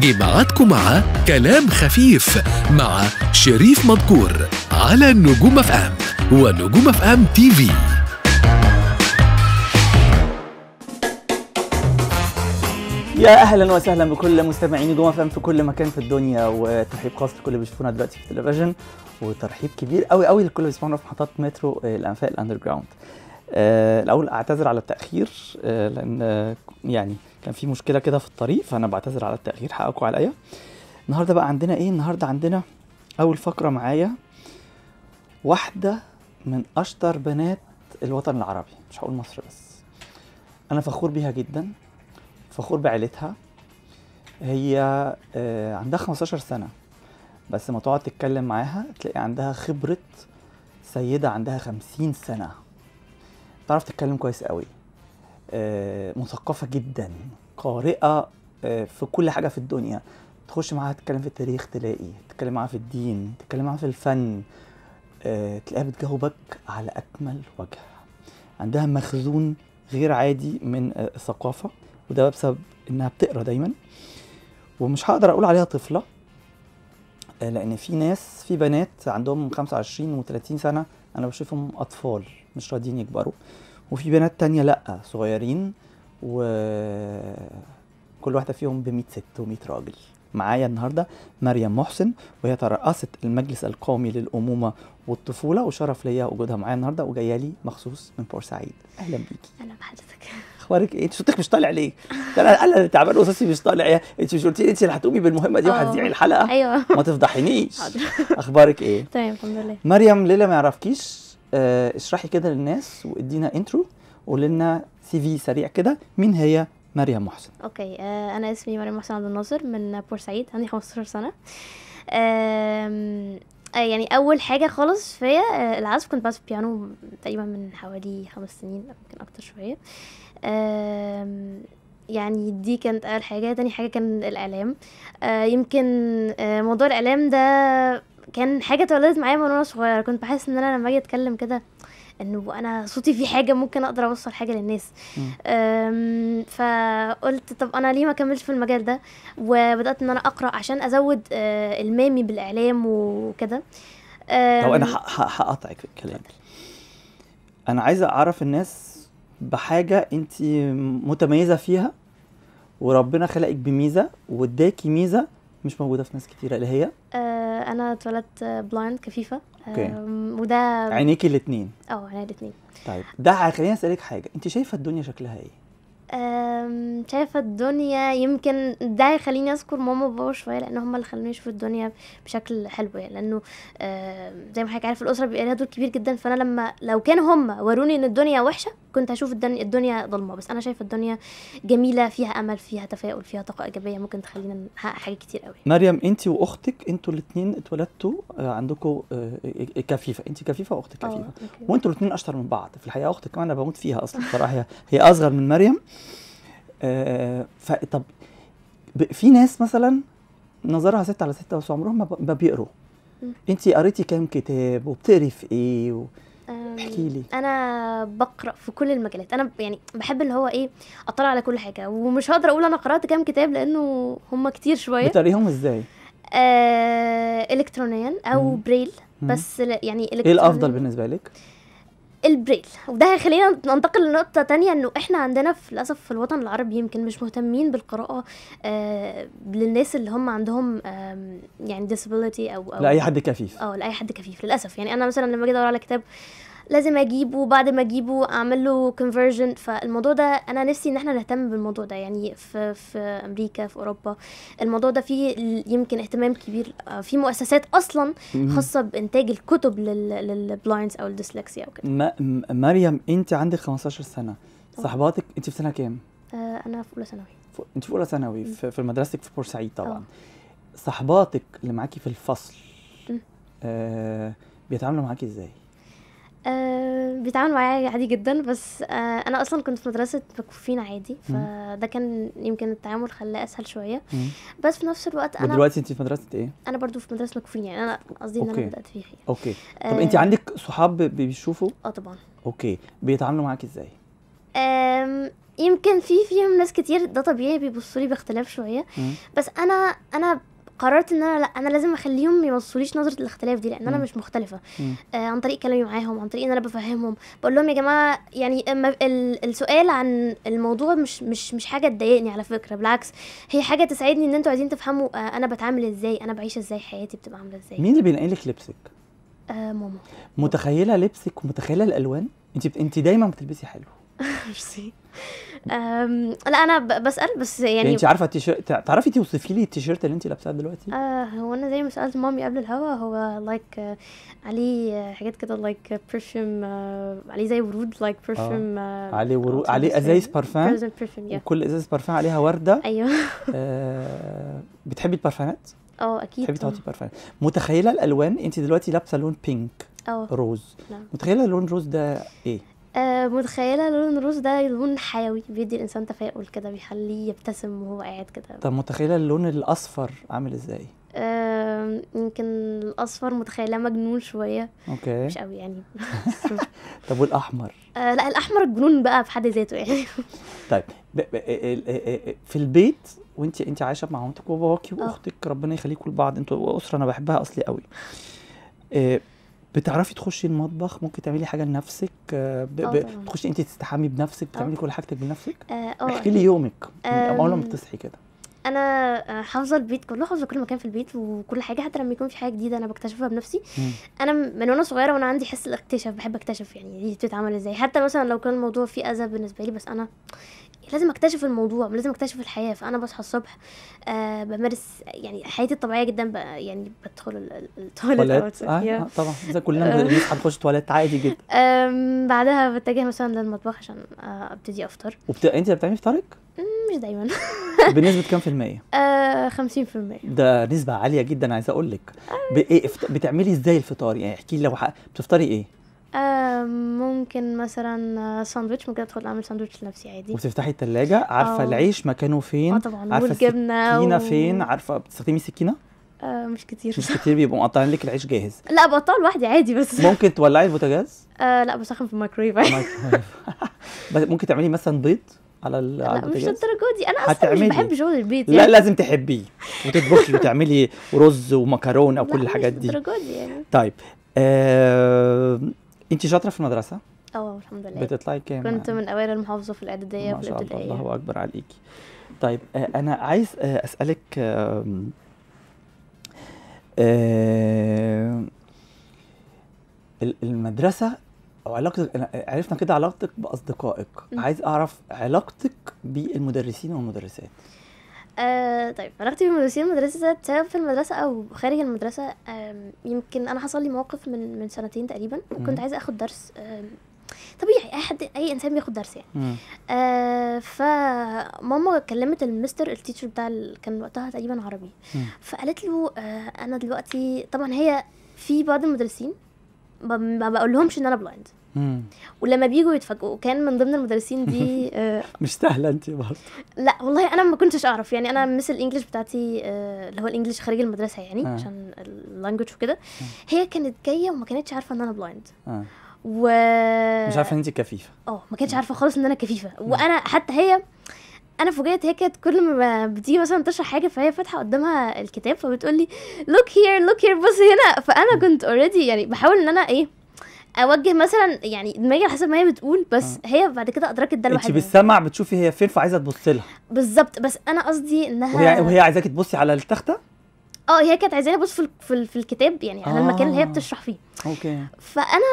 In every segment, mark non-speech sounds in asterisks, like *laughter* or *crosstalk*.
جماعتكم مع كلام خفيف مع شريف مذكور على نجوم اف ام ونجوم اف ام تي في يا اهلا وسهلا بكل مستمعين نجوم اف ام في كل مكان في الدنيا وترحيب خاص لكل اللي بيشوفونا دلوقتي في التلفزيون وترحيب كبير قوي قوي لكل اللي بيسمعونا في محطات مترو آه، الانفاق الاندر جراوند آه، الاول اعتذر على التاخير آه، لان يعني كان في مشكله كده في الطريق فانا بعتذر على التاخير حقكم عليا النهارده بقى عندنا ايه النهارده عندنا اول فقره معايا واحده من اشطر بنات الوطن العربي مش هقول مصر بس انا فخور بيها جدا فخور بعيلتها هي آه، عندها 15 سنه بس ما تقعد تتكلم معاها تلاقي عندها خبره سيده عندها 50 سنه تعرف تتكلم كويس قوي آه، مثقفه جدا قارئه آه، في كل حاجه في الدنيا تخش معاها تتكلم في التاريخ تلاقي تتكلم معاها في الدين تتكلم معاها في الفن آه، تلاقيها بتجاوبك على اكمل وجه عندها مخزون غير عادي من الثقافه وده بسبب انها بتقرا دايما ومش هقدر اقول عليها طفله لان في ناس في بنات عندهم 25 و30 سنه انا بشوفهم اطفال مش راضيين يكبروا وفي بنات تانية لأ صغيرين وكل واحدة فيهم 100 ست و راجل معايا النهاردة مريم محسن وهي ترأست المجلس القومي للأمومة والطفولة وشرف ليا وجودها معايا النهاردة وجاية لي مخصوص من بورسعيد أهلا بيكي أهلا بحضرتك اخبارك ايه؟ انت صوتك مش طالع ليه؟ انا انا تعبان وصوصي مش طالع انت مش قلتي انت اللي هتقومي بالمهمه دي وهتذيعي آه. الحلقه؟ ايوه ما تفضحينيش اخبارك ايه؟ تمام الحمد لله مريم ليلى ما يعرفكيش آه، اشرحي كده للناس وادينا انترو وقولي لنا سي في سريع كده مين هي مريم محسن اوكي آه انا اسمي مريم محسن عبد الناصر من بورسعيد عندي 15 سنه آه يعني اول حاجه خالص فيا آه، العزف كنت بعزف بيانو تقريبا من حوالي خمس سنين يمكن اكتر شويه يعني دي كانت اول حاجه تاني حاجه كان الاعلام آه يمكن آه موضوع الاعلام ده كان حاجه اتولدت معايا من وانا صغيره كنت بحس ان انا لما اجي اتكلم كده انه انا صوتي فيه حاجه ممكن اقدر اوصل حاجه للناس فقلت طب انا ليه ما كملش في المجال ده وبدات ان انا اقرا عشان ازود آه، المامي بالاعلام وكده طب انا هقطعك في الكلام انا عايز اعرف الناس بحاجه انت متميزه فيها وربنا خلقك بميزه واداكي ميزه مش موجوده في ناس كتيره اللي هي أه انا اتولدت بلايند كفيفه اوكي وده عينيكي الاثنين اه عينيكي الاثنين طيب ده خليني اسالك حاجه انت شايفه الدنيا شكلها ايه شايفة الدنيا يمكن ده يخليني أذكر ماما وبابا شوية لأن هم اللي خلوني أشوف الدنيا بشكل حلو يعني لأنه زي ما حضرتك عارف الأسرة بيبقى لها دور كبير جدا فأنا لما لو كان هم وروني إن الدنيا وحشة كنت هشوف الدنيا, الدنيا بس أنا شايفة الدنيا جميلة فيها أمل فيها تفاؤل فيها طاقة إيجابية ممكن تخلينا نحقق حاجات كتير قوي مريم أنت وأختك أنتوا الاتنين اتولدتوا آه، عندكم آه، آه، كفيفة أنت كفيفة وأختك كفيفة وأنتوا الاتنين أشطر من بعض في الحقيقة أختك كمان أنا بموت فيها أصلا بصراحة هي أصغر من مريم فطب في ناس مثلا نظرها ستة على ستة بس عمرهم ما بيقروا انت قريتي كام كتاب وبتقري في ايه و... احكي لي انا بقرا في كل المجالات انا يعني بحب اللي هو ايه اطلع على كل حاجه ومش هقدر اقول انا قرات كام كتاب لانه هم كتير شويه بتقريهم ازاي آه الكترونيا او مم. بريل بس يعني الكترونيا. ايه الافضل بالنسبه لك البريل وده هيخلينا ننتقل لنقطة تانية انه احنا عندنا في للأسف في الوطن العربي يمكن مش مهتمين بالقراءة آه للناس اللي هم عندهم آه يعني disability او, أو لأي حد كفيف اه لأي حد كفيف للأسف يعني أنا مثلا لما أجي أدور على كتاب لازم اجيبه بعد ما اجيبه اعمل له كونفرجن فالموضوع ده انا نفسي ان احنا نهتم بالموضوع ده يعني في في امريكا في اوروبا الموضوع ده فيه يمكن اهتمام كبير آه، في مؤسسات اصلا خاصه بانتاج الكتب للبلايندز او الديسلكسيا او كده مريم انت عندك 15 سنه صاحباتك انت في سنه كام آه، انا في اولى ثانوي انت في اولى ثانوي في مدرستك في بورسعيد طبعا آه. صاحباتك اللي معاكي في الفصل آه بيتعاملوا معاكي ازاي أه بيتعامل معايا عادي جدا بس أه انا اصلا كنت في مدرسه مكفوفين عادي فده كان يمكن التعامل خلاه اسهل شويه بس في نفس الوقت انا دلوقتي انت في مدرسه ايه انا برضو في مدرسه مكفوفين يعني انا قصدي ان انا بدات فيها يعني. اوكي طب أه انت عندك صحاب بيشوفوا اه طبعا اوكي بيتعاملوا معاك ازاي يمكن في فيهم ناس كتير ده طبيعي بيبصوا لي باختلاف شويه بس انا انا قررت ان انا لا انا لازم اخليهم ما يوصلوليش نظره الاختلاف دي لان انا مش مختلفه آه عن طريق كلامي معاهم عن طريق ان انا بفهمهم بقول لهم يا جماعه يعني السؤال عن الموضوع مش مش مش حاجه تضايقني على فكره بالعكس هي حاجه تساعدني ان انتوا عايزين تفهموا آه انا بتعامل ازاي انا بعيش ازاي حياتي بتبقى عامله ازاي مين اللي بينقلك لبسك آه ماما متخيله لبسك ومتخيله الالوان انت انت دايما بتلبسي حلو *laughs* ميرسي لا انا بسال بس يعني, يعني انت عارفه التيشيرت تعرفي توصفي لي التيشيرت اللي انت لابساه دلوقتي؟ آه هو انا زي ما سالت مامي قبل الهوا هو لايك like آه، عليه حاجات كده لايك آه، برفيوم عليه زي ورود لايك آه، برفيوم عليه ورود عليه ازايز برفان وكل ازازه برفان عليها ورده ايوه بتحبي البرفانات؟ اه اكيد بتحبي تحطي برفان متخيله الالوان انت دلوقتي لابسه لون بينك اه روز نعم. متخيله لون روز ده ايه؟ آه، متخيله لون الروز ده لون حيوي بيدي الانسان تفاؤل كده بيخليه يبتسم وهو قاعد كده طب متخيله اللون الاصفر عامل ازاي يمكن الاصفر متخيله مجنون شويه اوكي مش قوي يعني *laughs* طب والاحمر آه، لا الاحمر الجنون بقى في حد ذاته يعني طيب إيه، إيه، إيه، في البيت وانت انت عايشه مع مامتك وباباكي آه. واختك ربنا يخليكم لبعض انتوا اسره انا بحبها اصلي قوي بتعرفي تخشي المطبخ ممكن تعملي حاجه لنفسك آه، بتخشي اه انت تستحمي بنفسك بتعملي اه كل حاجتك بنفسك احكي لي يومك اول ما بتصحي كده انا حافظه البيت كله حافظه كل مكان في البيت وكل حاجه حتى لما يكون في حاجه جديده انا بكتشفها بنفسي مم. انا من وانا صغيره وانا عندي حس الاكتشاف بحب اكتشف يعني دي إيه بتتعمل ازاي حتى مثلا لو كان الموضوع فيه اذى بالنسبه لي بس انا لازم اكتشف الموضوع لازم اكتشف الحياه فانا بصحى الصبح آه بمارس يعني حياتي الطبيعيه جدا يعني بدخل التواليت آه, آه طبعا زي كلنا *laughs* بنصحى نخش تواليت عادي جدا بعدها بتجه مثلا للمطبخ عشان آه ابتدي افطر وبت... انت بتعملي فطارك؟ مش دايما *laughs* بنسبه كام في الميه؟ آه 50% ده نسبه عاليه جدا عايز اقول لك آه. بتعملي ازاي الفطار يعني احكي لي لو ح... بتفطري ايه؟ آه، ممكن مثلا آه، ساندويتش ممكن ادخل اعمل ساندويتش لنفسي عادي وتفتحي التلاجة عارفة أوه. العيش مكانه فين اه طبعا عارفة والجبنة السكينة و... فين عارفة بتستخدمي سكينة؟ آه، مش كتير مش *laughs* كتير بيبقوا مقطعين لك العيش جاهز لا بقطعه لوحدي عادي بس *laughs* ممكن تولعي البوتاجاز؟ آه لا بسخن في الميكرويف *laughs* ممكن تعملي مثلا بيض على لا على مش للدرجه دي انا اصلا ما مش بحب شغل البيت يعني. لا لازم تحبيه وتطبخي وتعملي رز ومكرونه وكل الحاجات دي مش للدرجه دي يعني طيب آه انت شاطره في المدرسه اه الحمد لله بتطلعي كام كنت يعني؟ من اوائل المحافظه في الاعداديه في الابتدائيه الله اكبر عليكي طيب آه، انا عايز آه، اسالك آه، المدرسه علاقتك عرفنا كده علاقتك باصدقائك عايز اعرف علاقتك بالمدرسين والمدرسات آه طيب علاقتي بمدرسين المدرسة سواء في المدرسة أو خارج المدرسة آه يمكن أنا حصل لي موقف من من سنتين تقريبا وكنت عايزة أخد درس آه طبيعي أي حد أي إنسان بياخد درس يعني آه فماما كلمت المستر التيتشر بتاع ال... كان وقتها تقريبا عربي م. فقالت له آه أنا دلوقتي طبعا هي في بعض المدرسين ما بقولهمش ان انا بلايند ولما بيجوا يتفاجئوا كان من ضمن المدرسين دي *laughs* آه مش سهله انت برضه لا والله انا ما كنتش اعرف يعني انا مس الانجليش بتاعتي آه اللي هو الانجليش خارج المدرسه يعني آه. عشان اللانجوج وكده آه. هي كانت جايه وما كانتش عارفه ان انا بلايند آه. و مش عارفه ان انت كفيفه اه ما كانتش آه. عارفه خالص ان انا كفيفه آه. وانا حتى هي انا فوجئت هي كانت كل ما بتيجي مثلا تشرح حاجه فهي فاتحه قدامها الكتاب فبتقول لي لوك هير لوك هير بص هنا فانا كنت اوريدي يعني بحاول ان انا ايه اوجه مثلا يعني دماغي على حسب ما هي بتقول بس آه. هي بعد كده ادركت ده لوحدها انت بالسمع بتشوفي هي فين فعايزه تبص لها بالظبط بس انا قصدي انها وهي, وهي عايزاكي تبصي على التخته اه هي كانت عايزاني ابص في, في في الكتاب يعني على آه. المكان اللي هي آه. بتشرح فيه اوكي فانا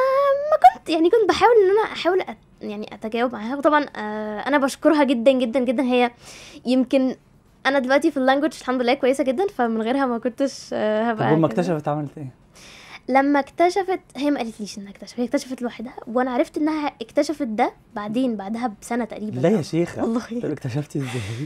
ما كنت يعني كنت بحاول ان انا احاول أت يعني اتجاوب معاها وطبعا آه انا بشكرها جدا جدا جدا هي يمكن انا دلوقتي في اللانجوج الحمد لله كويسه جدا فمن غيرها ما كنتش آه هبقى طب ما اكتشفت عملت ايه لما اكتشفت هي ما قالتليش انها اكتشفت هي اكتشفت لوحدها وانا عرفت انها اكتشفت ده بعدين بعدها بسنه تقريبا لا يا شيخه والله طب *laughs* اكتشفتي ازاي؟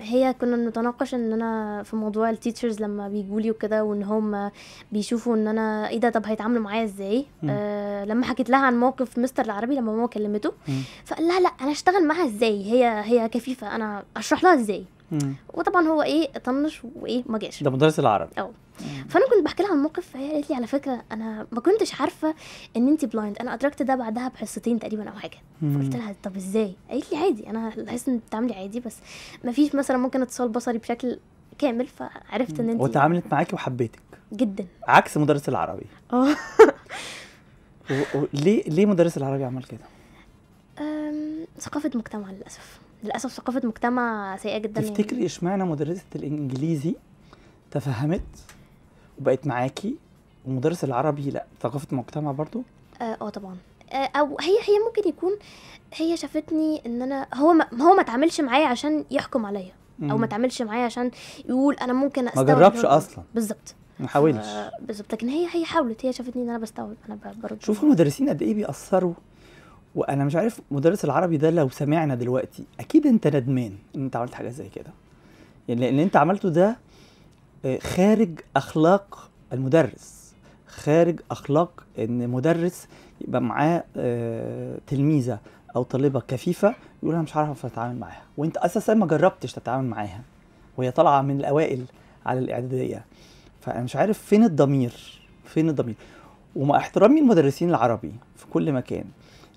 هي كنا بنتناقش ان انا في موضوع التيتشرز لما بيجولي وكده وان هم بيشوفوا ان انا ايه ده طب هيتعاملوا معايا ازاي آه لما حكيت لها عن موقف مستر العربي لما ماما كلمته فقال لها لا انا اشتغل معاها ازاي هي هي كفيفه انا اشرح لها ازاي وطبعا هو ايه طنش وايه ما جاش ده مدرس العربي اه فانا كنت بحكي لها عن موقف فهي قالت لي على فكره انا ما كنتش عارفه ان انت بلايند انا ادركت ده بعدها بحصتين تقريبا او حاجه فقلت لها طب ازاي قالت لي عادي انا بحس ان بتتعاملي عادي بس ما فيش مثلا ممكن اتصال بصري بشكل كامل فعرفت ان انت وتعاملت معاكي وحبيتك جدا عكس مدرس العربي *laughs* اه ليه ليه مدرس العربي عمل كده ثقافه مجتمع للاسف للاسف ثقافه مجتمع سيئه جدا يعني. تفتكري اشمعنى مدرسه الانجليزي تفهمت وبقت معاكي ومدرس العربي لا ثقافه مجتمع برضو اه, آه طبعا آه، او هي هي ممكن يكون هي شافتني ان انا هو ما هو ما اتعاملش معايا عشان يحكم عليا او ما اتعاملش معايا عشان يقول انا ممكن استوعب ما جربش اصلا بالظبط ما حاولش آه، بالظبط لكن هي هي حاولت هي شافتني ان انا بستوعب انا برد شوفوا المدرسين قد ايه بيأثروا وانا مش عارف مدرس العربي ده لو سمعنا دلوقتي اكيد انت ندمان ان انت عملت حاجه زي كده يعني لان انت عملته ده آه، خارج اخلاق المدرس خارج اخلاق ان مدرس يبقى معاه آه، تلميذه او طالبه كفيفه يقول انا مش عارف اتعامل معاها وانت اساسا ما جربتش تتعامل معاها وهي طالعه من الاوائل على الاعداديه فانا مش عارف فين الضمير فين الضمير ومع احترامي المدرسين العربي في كل مكان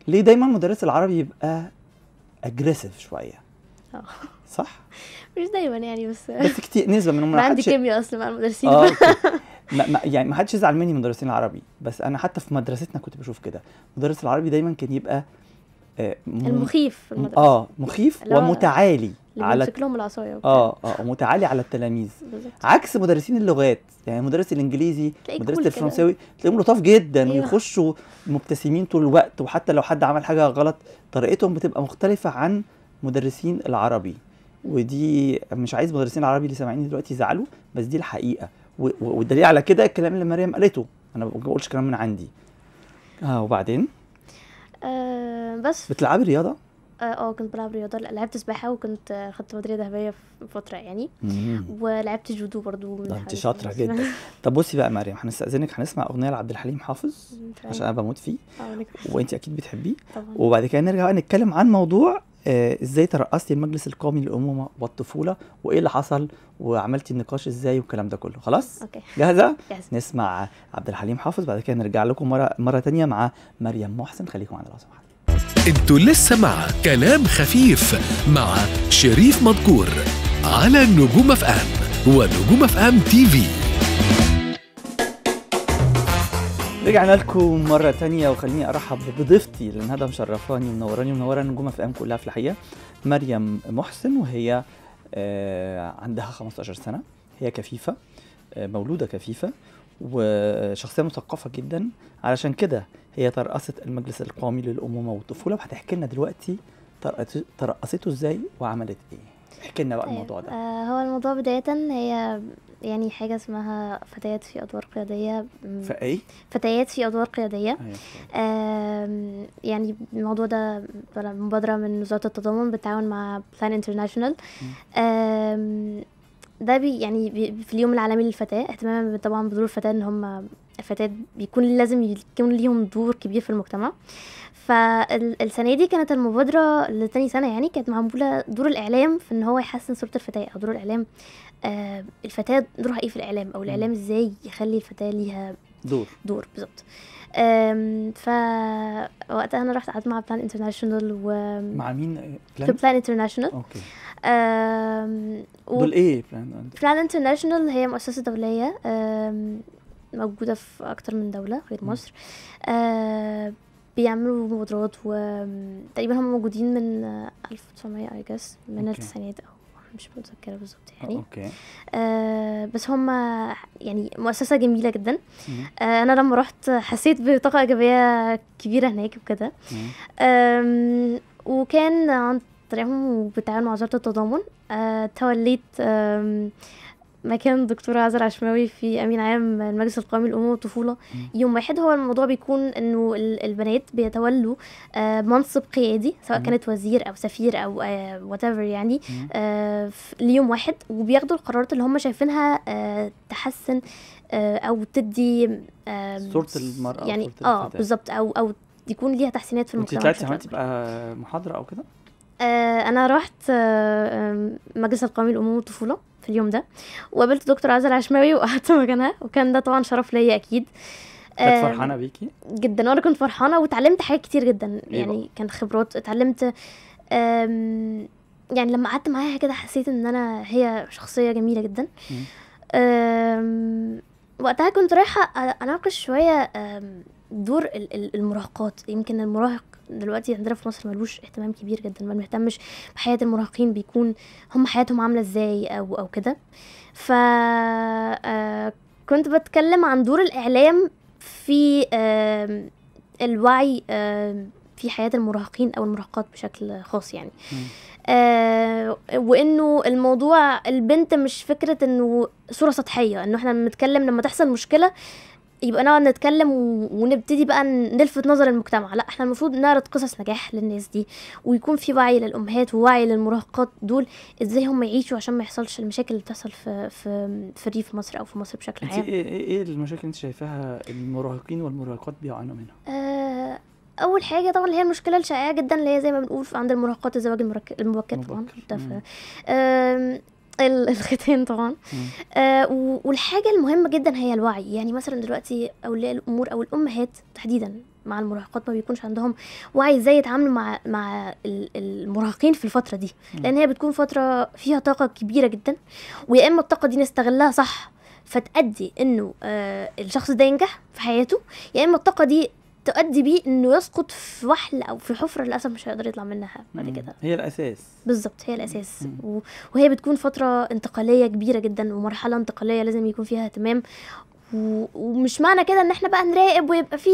ليه دايما مدرس العربي يبقى اجريسيف شويه آه. صح مش دايما يعني بس بس كتير نسبه منهم ما *laughs* عندي كيمياء اصلا مع المدرسين آه، *laughs* ما يعني ما حدش يزعل مني مدرسين العربي بس انا حتى في مدرستنا كنت بشوف كده مدرس العربي دايما كان يبقى المخيف آه، يعني في المدرسه اه مخيف آه، آه، ومتعالي على شكلهم العصايه اه اه متعالي على التلاميذ بالزبط. عكس مدرسين اللغات يعني مدرس الانجليزي مدرس الفرنساوي تلاقيهم لطاف جدا أيوة. ويخشوا مبتسمين طول الوقت وحتى لو حد عمل حاجه غلط طريقتهم بتبقى مختلفه عن مدرسين العربي ودي مش عايز مدرسين العربي اللي سامعيني دلوقتي يزعلوا بس دي الحقيقه والدليل على كده الكلام اللي مريم قالته انا ما بقولش كلام من عندي اه وبعدين آه بس بتلعبي رياضه اه, آه، كنت بلعب رياضه لعبت سباحه وكنت آه، خدت مدريه ذهبيه في فتره يعني مم. ولعبت جودو برضو انت شاطره جدا طب بصي بقى مريم هنستاذنك هنسمع اغنيه لعبد الحليم حافظ عشان انا بموت فيه آه، وانت اكيد بتحبيه وبعد كده نرجع بقى نتكلم عن موضوع ازاي ترأستي المجلس القومي للامومه والطفوله وايه اللي حصل وعملتي النقاش ازاي والكلام ده كله خلاص أوكي. جاهزه نسمع عبد الحليم حافظ بعد كده نرجع لكم مره مره ثانيه مع مريم محسن خليكم على الله انتوا لسه مع كلام خفيف مع شريف مدكور على نجوم اف ام ونجوم اف ام تي في رجعنا لكم مرة تانية وخليني أرحب بضيفتي لأن هذا مشرفاني ومنوراني ومنورة نجوم اف ام كلها في الحقيقة مريم محسن وهي آه، عندها 15 سنة هي كفيفة مولوده كفيفه وشخصيه مثقفه جدا علشان كده هي ترأست المجلس القومي للامومه والطفوله وهتحكي لنا دلوقتي ترأسته ازاي وعملت ايه احكي لنا بقى أيوة. الموضوع ده آه، هو الموضوع بدايه هي يعني حاجه اسمها فتيات في ادوار قياديه فايه فتيات في ادوار قياديه أيوة. يعني الموضوع ده مبادره من وزاره التضامن بالتعاون مع بلان انترناشونال ده بي يعني بي في اليوم العالمي للفتاة اهتماما طبعا بدور الفتاة ان هم الفتاة بيكون لازم يكون ليهم دور كبير في المجتمع فالسنة دي كانت المبادرة لتاني سنة يعني كانت معمولة دور الإعلام في إن هو يحسن صورة الفتاة أو دور الإعلام آه الفتاة دورها إيه في الإعلام أو الإعلام إزاي يخلي الفتاة ليها دور دور بالظبط ف وقتها انا رحت قعدت مع بلان انترناشونال و مع مين بلان, بلان انترناشونال اوكي و... دول ايه بلان بلان انترناشونال هي مؤسسه دوليه موجوده في اكتر من دوله غير مصر آه، بيعملوا مبادرات وتقريبا هم موجودين من 1900 اي جس من okay. التسعينات او مش متذكره بالظبط يعني اوكي okay. آه بس هم يعني مؤسسه جميله جدا آه انا لما رحت حسيت بطاقه ايجابيه كبيره هناك وكده آه وكان عن طريقهم وبتعامل مع وزارة التضامن أه توليت مكان دكتورة عزر عشماوي في أمين عام المجلس القومي للأمومة والطفولة يوم واحد هو الموضوع بيكون إنه البنات بيتولوا آه، منصب قيادي سواء كانت وزير أو سفير أو آه، whatever يعني آه، ليوم واحد وبياخدوا القرارات اللي هم شايفينها تحسن أو تدي صورة المرأة يعني اه بالظبط أو أو يكون ليها تحسينات في المجتمع انت طلعتي عملتي بقى محاضرة أو كده؟ آه، انا رحت آه، مجلس القومي للامومه والطفوله في اليوم ده وقابلت دكتور عزل عشماوي وقعدت مكانها وكان ده طبعا شرف ليا اكيد كانت فرحانه بيكي جدا وانا كنت فرحانه وتعلمت حاجات كتير جدا إيه يعني كان خبرات اتعلمت يعني لما قعدت معاها كده حسيت ان انا هي شخصيه جميله جدا وقتها كنت رايحه اناقش شويه دور المراهقات يمكن المراهق دلوقتي عندنا في مصر ملوش اهتمام كبير جدا ما بنهتمش بحياه المراهقين بيكون هم حياتهم عامله ازاي او او كده ف آه، كنت بتكلم عن دور الاعلام في الوعي في حياه المراهقين او المراهقات بشكل خاص يعني آه وانه الموضوع البنت مش فكره انه صوره سطحيه انه احنا بنتكلم لما تحصل مشكله يبقى نقعد نتكلم ونبتدي بقى نلفت نظر المجتمع لا احنا المفروض نعرض قصص نجاح للناس دي ويكون في وعي للامهات ووعي للمراهقات دول ازاي هم يعيشوا عشان ما يحصلش المشاكل اللي بتحصل في في في ريف مصر او في مصر بشكل عام ايه ايه, ايه المشاكل انت شايفاها المراهقين والمراهقات بيعانوا منها آه اول حاجه طبعا اللي هي المشكله الشائعه جدا اللي هي زي ما بنقول عند المراهقات الزواج المبكر طبعا *laughs* الختان طبعا آه والحاجه المهمه جدا هي الوعي يعني مثلا دلوقتي اولياء الامور او الامهات تحديدا مع المراهقات ما بيكونش عندهم وعي ازاي يتعاملوا مع مع المراهقين في الفتره دي لان هي بتكون فتره فيها طاقه كبيره جدا ويا اما الطاقه دي نستغلها صح فتأدي انه آه الشخص ده ينجح في حياته يا اما الطاقه دي تؤدي بيه انه يسقط في وحل او في حفره للاسف مش هيقدر يطلع منها بعد كده هي الاساس بالظبط هي الاساس وهي بتكون فتره انتقاليه كبيره جدا ومرحله انتقاليه لازم يكون فيها اهتمام ومش معنى كده ان احنا بقى نراقب ويبقى في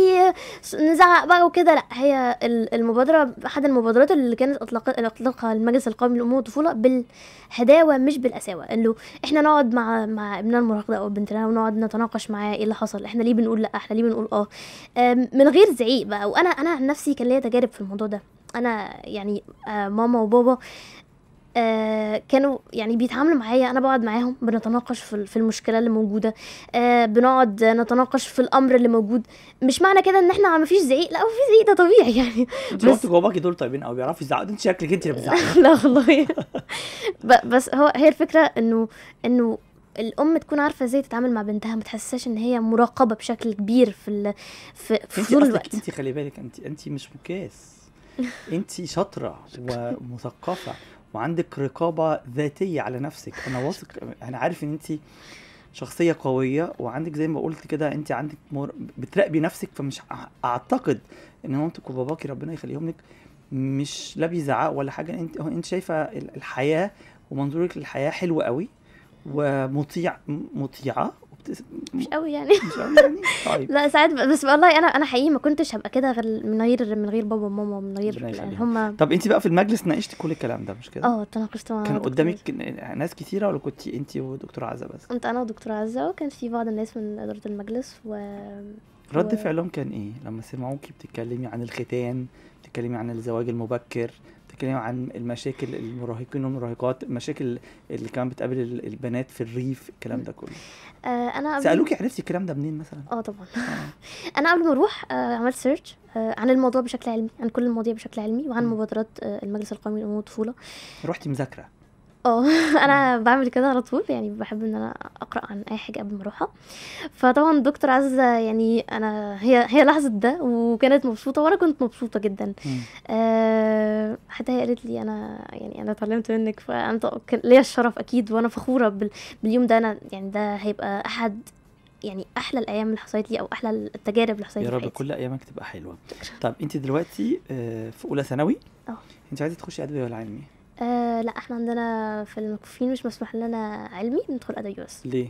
نزعق بقى وكده لا هي المبادره احد المبادرات اللي كانت اطلق اطلقها المجلس القومي للامور والطفوله بالهداوه مش بالقساوه انه احنا نقعد مع مع ابننا المراهق او بنتنا ونقعد نتناقش معاه ايه اللي حصل احنا ليه بنقول لا احنا ليه بنقول اه من غير زعيق بقى وانا انا عن نفسي كان ليا تجارب في الموضوع ده انا يعني آه، ماما وبابا آه، كانوا يعني بيتعاملوا معايا انا بقعد معاهم بنتناقش في المشكله اللي موجوده آه، بنقعد نتناقش في الامر اللي موجود مش معنى كده ان احنا ما فيش زعيق لا في زعيق ده طبيعي *laughs* يعني انت بس باباكي دول طيبين قوي بيعرفوا يزعقوا انت شكلك انت اللي بتزعقي *laughs* لا والله بس هو هي الفكره انه انه الام تكون عارفه ازاي تتعامل مع بنتها ما تحسش ان هي مراقبه بشكل كبير في ال... في, في طول الوقت انت خلي بالك انت انت مش مكاس انت شاطره ومثقفه وعندك رقابه ذاتيه على نفسك انا واثق انا عارف ان انت شخصيه قويه وعندك زي ما قلت كده انت عندك مر... بتراقبي نفسك فمش اعتقد ان مامتك وباباكي ربنا يخليهم لك مش لا بيزعق ولا حاجه انت انت شايفه الحياه ومنظورك للحياه حلو قوي ومطيع مطيعه مش قوي يعني مش قوي يعني, يعني. *laughs* طيب لا ساعات بس والله انا انا حقيقي ما كنتش هبقى كده غير من غير من غير بابا وماما ومن غير يعني هم طب انت بقى في المجلس ناقشتي كل الكلام ده مش كده؟ اه تناقشت مع كان قدامك ناس كثيره ولا كنت انت ودكتور عزه بس؟ كنت انا ودكتور عزه وكان في بعض الناس من اداره المجلس و رد و... فعلهم كان ايه لما سمعوكي بتتكلمي عن الختان بتتكلمي عن الزواج المبكر تتكلم عن المشاكل المراهقين والمراهقات المشاكل اللي كمان بتقابل البنات في الريف الكلام ده كله آه انا قبل سالوكي عرفتي الكلام ده منين مثلا اه طبعا آه. *laughs* انا قبل ما اروح آه عملت سيرش آه عن الموضوع بشكل علمي عن كل المواضيع بشكل علمي وعن مبادرات آه المجلس القومي للامور والطفوله رحتي مذاكره اه *laughs* انا بعمل كده على طول يعني بحب ان انا اقرا عن اي حاجه قبل ما اروحها فطبعا دكتور عزه يعني انا هي هي لحظه ده وكانت مبسوطه وانا كنت مبسوطه جدا آه، حتى هي قالت لي انا يعني انا اتعلمت منك فانت كان ليا الشرف اكيد وانا فخوره باليوم ده انا يعني ده هيبقى احد يعني احلى الايام اللي حصلت لي او احلى التجارب اللي حصلت لي يا رب كل ايامك تبقى حلوه طب انت دلوقتي آه، في اولى ثانوي اه انت عايزه تخشي ادبي ولا علمي آه لا احنا عندنا في المكفين مش مسموح لنا علمي ندخل ادبي بس ليه؟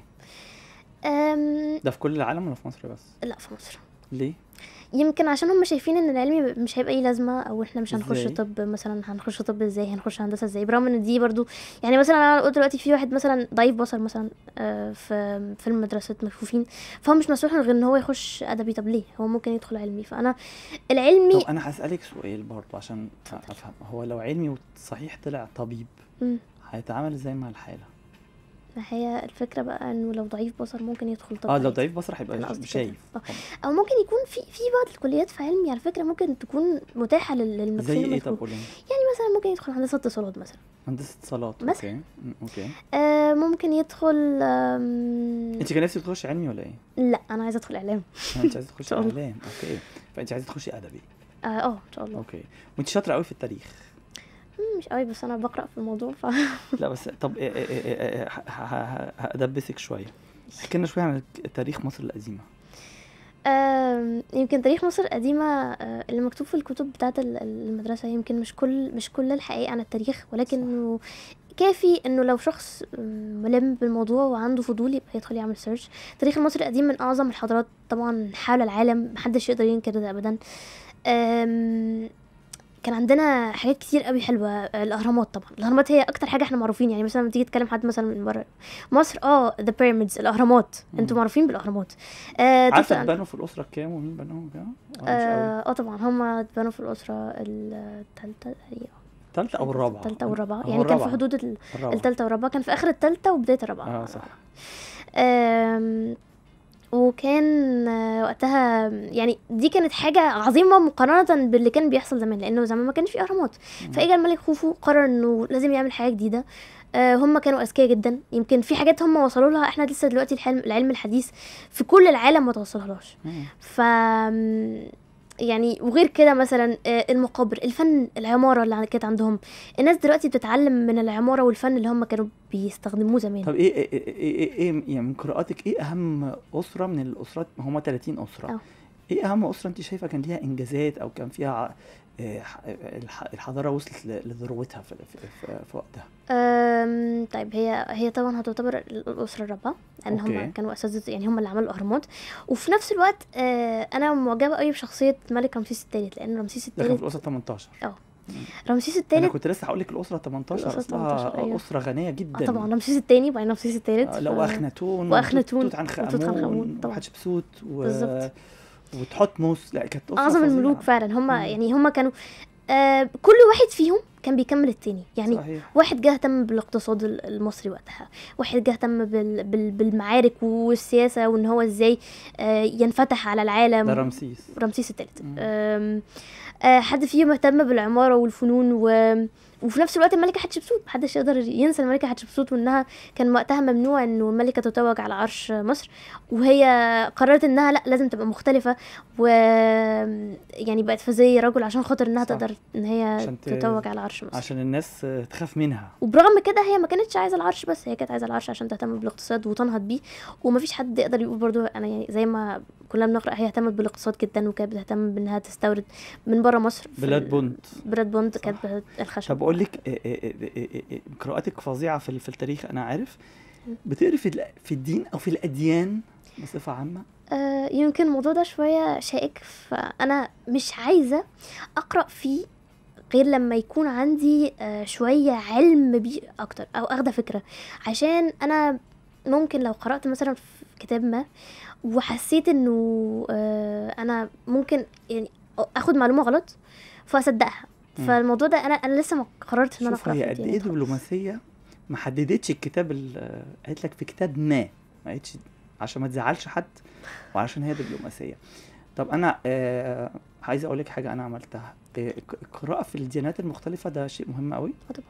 أم... ده في كل العالم ولا في مصر بس؟ لا في مصر ليه؟ يمكن عشان هم شايفين ان العلمي مش هيبقى ليه لازمه او احنا مش هنخش طب مثلا هنخش طب ازاي هنخش هندسه ازاي برغم ان دي برضو يعني مثلا انا قلت دلوقتي في واحد مثلا ضعيف بصر مثلا آه، في فيلم مدرسه مكفوفين فهو مش مسموح غير ان هو يخش ادبي طب ليه هو ممكن يدخل علمي فانا العلمي طب انا هسالك سؤال برضو عشان افهم هو لو علمي وصحيح طلع طبيب هيتعامل ازاي مع الحاله ما هي الفكره بقى انه لو ضعيف بصر ممكن يدخل طب اه لو ضعيف بصر هيبقى شايف آه. او ممكن يكون في في بعض الكليات في علمي على فكره ممكن تكون متاحه للمسلمين زي ايه طب يعني مثلا ممكن يدخل هندسه اتصالات مثلا هندسه اتصالات اوكي اوكي آه ممكن يدخل آم... انت كان نفسك تخش علمي ولا ايه؟ لا انا عايزه ادخل اعلام انت عايزه تخشي *laughs* اعلام اوكي فانت عايزه تخشي ادبي اه, آه، ان شاء الله اوكي وانت شاطره قوي في التاريخ مش قوي بس انا بقرا في الموضوع ف *laughs* لا بس طب إيه، إيه، إيه، هدبسك شويه احكي لنا شويه عن تاريخ مصر القديمه يمكن تاريخ مصر القديمة آه، اللي مكتوب في الكتب بتاعة المدرسة يمكن مش كل مش كل الحقيقة عن التاريخ ولكن كافي انه لو شخص ملم بالموضوع وعنده فضول يبقى يدخل يعمل سيرش تاريخ مصر القديم من اعظم الحضارات طبعا حول العالم محدش يقدر ينكر ده ابدا كان عندنا حاجات كتير قوي حلوه الاهرامات طبعا الاهرامات هي اكتر حاجه احنا معروفين يعني مثلا لما تيجي تتكلم حد مثلا من بره مصر اه ذا بيراميدز الاهرامات انتوا معروفين بالاهرامات آه عارفه اتبنوا في الاسره كام ومين بناهم كام آه, اه طبعا هم اتبنوا في الاسره الثالثه الثالثه أيوة. او الرابعه الثالثه او الرابعه يعني الرابعة. كان في حدود الثالثه والرابعه كان في اخر الثالثه وبدايه الرابعه اه صح آه وكان وقتها يعني دي كانت حاجه عظيمه مقارنه باللي كان بيحصل زمان لانه زمان ما كانش في اهرامات فاجا الملك خوفو قرر انه لازم يعمل حاجه جديده آه، هم كانوا اذكياء جدا يمكن في حاجات هم وصلوا لها احنا لسه دلوقتي العلم الحديث في كل العالم ما توصلهاش ف يعني وغير كده مثلا آه، المقابر الفن العماره اللي كانت عندهم الناس دلوقتي بتتعلم من العماره والفن اللي هم كانوا بيستخدموه زمان طب ايه ايه ايه, إيه, إيه،, إيه، يعني من قراءاتك ايه اهم اسره من الاسرات هم 30 اسره أوه. ايه اهم اسره انت شايفه كان ليها انجازات او كان فيها إيه، الحضاره وصلت لذروتها في, في وقتها طيب هي هي طبعا هتعتبر الاسره الرابعه لان هم كانوا اساتذه يعني هم اللي عملوا الاهرامات وفي نفس الوقت آه، انا معجبه قوي بشخصيه ملك رمسيس الثالث لان رمسيس الثالث كان في الاسره 18 اه رمسيس الثالث انا كنت لسه هقول لك الاسره 18 الأسرة 18 أيوة. اسره غنيه جدا آه، طبعا رمسيس الثاني وبعدين رمسيس الثالث آه لا واخناتون واخناتون توت عنخ امون وحتشبسوت و... بالظبط وتحط موس لا كانت اعظم الملوك فعلا هم يعني هم كانوا آه كل واحد فيهم كان بيكمل التاني يعني صحيح. واحد جه اهتم بالاقتصاد المصري وقتها واحد جه اهتم بال... بال... بالمعارك والسياسه وان هو ازاي آه ينفتح على العالم ده رمسيس رمسيس الثالث آه حد فيهم اهتم بالعماره والفنون و وفي نفس الوقت الملكه حتشبسوت محدش يقدر ينسى الملكه حتشبسوت وانها كان وقتها ممنوع انه الملكه تتوج على عرش مصر وهي قررت انها لا لازم تبقى مختلفه و يعني بقت فزي رجل عشان خاطر انها صح. تقدر ان هي تتوج على عرش مصر عشان الناس تخاف منها وبرغم كده هي ما كانتش عايزه العرش بس هي كانت عايزه العرش عشان تهتم بالاقتصاد وتنهض بيه ومفيش حد يقدر يقول برضو انا يعني زي ما كلنا بنقرا هي اهتمت بالاقتصاد جدا وكانت بتهتم بانها تستورد من بره مصر بلاد بوند بلاد بوند كانت الخشب طب اقول لك إيه، إيه، إيه، قراءاتك فظيعه في, في التاريخ انا عارف بتقري في في الدين او في الاديان بصفه عامه آه، يمكن الموضوع ده شويه شائك فانا مش عايزه اقرا فيه غير لما يكون عندي آه، شويه علم بيه اكتر او اخده فكره عشان انا ممكن لو قرات مثلا في كتاب ما وحسيت انه آه، انا ممكن يعني اخد معلومه غلط فاصدقها فالموضوع ده انا انا لسه ما قررتش ان انا اقرا هي قد ايه دبلوماسيه ما حددتش الكتاب قالت لك في كتاب ما ما قالتش عشان ما تزعلش حد وعشان هي دبلوماسيه طب انا آه عايز اقول لك حاجه انا عملتها القراءه آه، في الديانات المختلفه ده شيء مهم قوي طبعا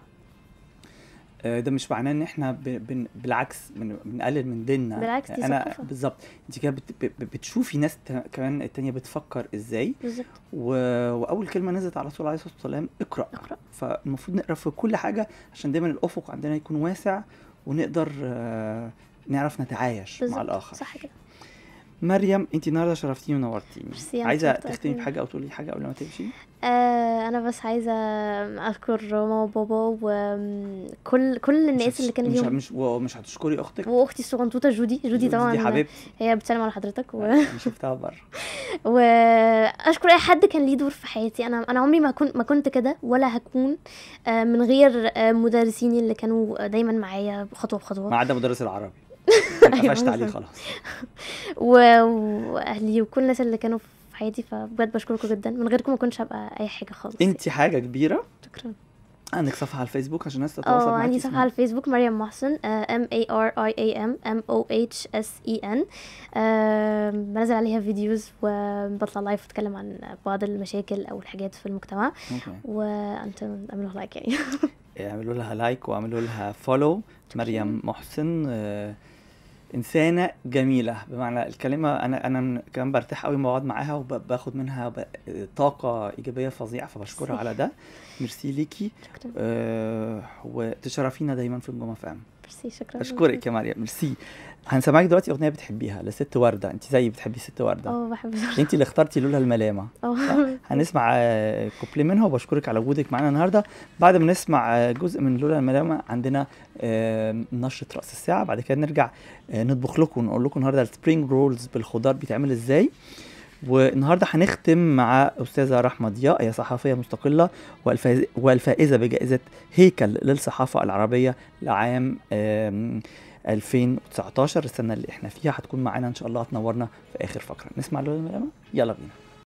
آه، ده مش معناه ان احنا بن بالعكس بنقلل من ديننا بالعكس دي انا بالظبط انت كده بتشوفي ناس كمان التانية بتفكر ازاي بالظبط و... واول كلمه نزلت على رسول عليه الصلاه والسلام اقرا اقرا فالمفروض نقرا في كل حاجه عشان دايما الافق عندنا يكون واسع ونقدر آه، نعرف نتعايش مع الاخر صح كده مريم انت النهارده شرفتيني ونورتيني عايزه تختمي بحاجه او تقولي حاجه قبل ما تمشي آه انا بس عايزه اشكر ماما وبابا وكل كل الناس اللي كانوا اليوم مش مش هتشكري اختك واختي الصغنطوطه جودي جودي طبعا جودي حبيبتي هي بتسلم على حضرتك و... أيوة، شفتها *laughs* بره واشكر اي حد كان ليه دور في حياتي انا انا عمري ما كنت ما كنت كده ولا هكون آه، من غير آه، مدرسيني اللي كانوا دايما معايا خطوه بخطوه ما عدا مدرس العربي *laughs* أيوة، قفشت عليه خلاص واهلي وكل الناس اللي كانوا في حياتي فبجد بشكركم جدا من غيركم ما كنتش هبقى اي حاجه خالص انت حاجه كبيره شكرا عندك صفحه على الفيسبوك عشان الناس تتواصل آه، معاكي اه عندي صفحه على الفيسبوك مريم محسن ام اي ار اي اي ام ام او اتش اس اي ان بنزل عليها فيديوز وبطلع لايف بتكلم عن بعض المشاكل او الحاجات في المجتمع وانتم اعملوا لايك يعني اعملوا لها يعني. *laughs* لايك واعملوا لها فولو مريم محسن آه، انسانه جميله بمعنى الكلمه انا انا كمان برتاح قوي بقعد معاها وباخد منها طاقه ايجابيه فظيعه فبشكرها على ده ميرسي ليكي شكرا. آه وتشرفينا دايما في الجمعه فاهم ميرسي شكرا اشكرك يا مريم ميرسي هنسمعك دلوقتي اغنيه بتحبيها لست ورده انت زيي بتحبي ست ورده اه بحب انت اللي اخترتي لولا الملامه *laughs* اه هنسمع كوبلي منها وبشكرك على وجودك معانا النهارده بعد ما نسمع آه، جزء من لولا الملامه عندنا آه، نشره راس الساعه بعد كده نرجع آه، نطبخ لكم ونقول لكم النهارده السبرينج رولز بالخضار بيتعمل ازاي والنهارده هنختم مع استاذه رحمه ضياء هي صحفيه مستقله والفائزه بجائزه هيكل للصحافه العربيه لعام 2019 السنه اللي احنا فيها هتكون معانا ان شاء الله هتنورنا في اخر فقره نسمع لولا الملامه يلا بينا